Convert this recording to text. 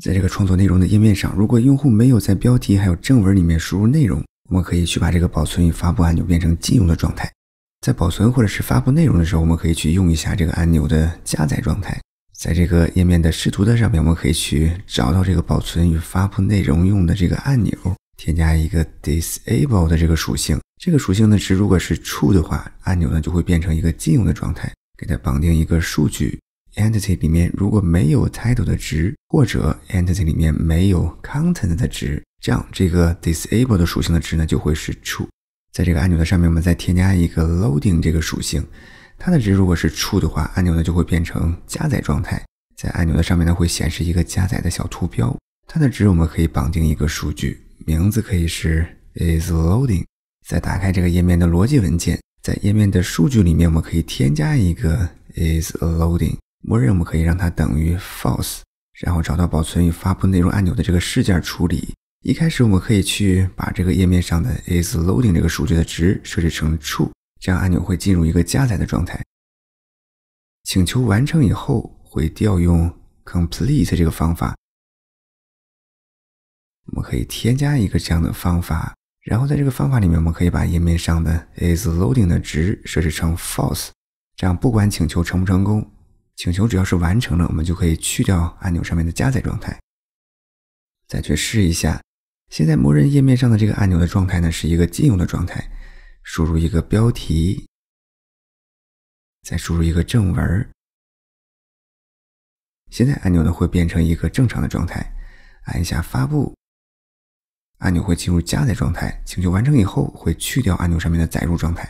在这个创作内容的页面上，如果用户没有在标题还有正文里面输入内容，我们可以去把这个保存与发布按钮变成禁用的状态。在保存或者是发布内容的时候，我们可以去用一下这个按钮的加载状态。在这个页面的视图的上面，我们可以去找到这个保存与发布内容用的这个按钮，添加一个 disable 的这个属性。这个属性呢，值如果是 true 的话，按钮呢就会变成一个禁用的状态。给它绑定一个数据。entity 里面如果没有 title 的值，或者 entity 里面没有 content 的值，这样这个 disable 的属性的值呢就会是 true。在这个按钮的上面，我们再添加一个 loading 这个属性，它的值如果是 true 的话，按钮呢就会变成加载状态，在按钮的上面呢会显示一个加载的小图标，它的值我们可以绑定一个数据，名字可以是 is loading。再打开这个页面的逻辑文件，在页面的数据里面我们可以添加一个 is loading。默认我们可以让它等于 false，然后找到保存与发布内容按钮的这个事件处理。一开始我们可以去把这个页面上的 is loading 这个数据的值设置成 true，这样按钮会进入一个加载的状态。请求完成以后会调用 complete 这个方法，我们可以添加一个这样的方法，然后在这个方法里面我们可以把页面上的 is loading 的值设置成 false，这样不管请求成不成功。请求只要是完成了，我们就可以去掉按钮上面的加载状态。再去试一下，现在默认页面上的这个按钮的状态呢是一个禁用的状态。输入一个标题，再输入一个正文。现在按钮呢会变成一个正常的状态。按一下发布，按钮会进入加载状态。请求完成以后会去掉按钮上面的载入状态。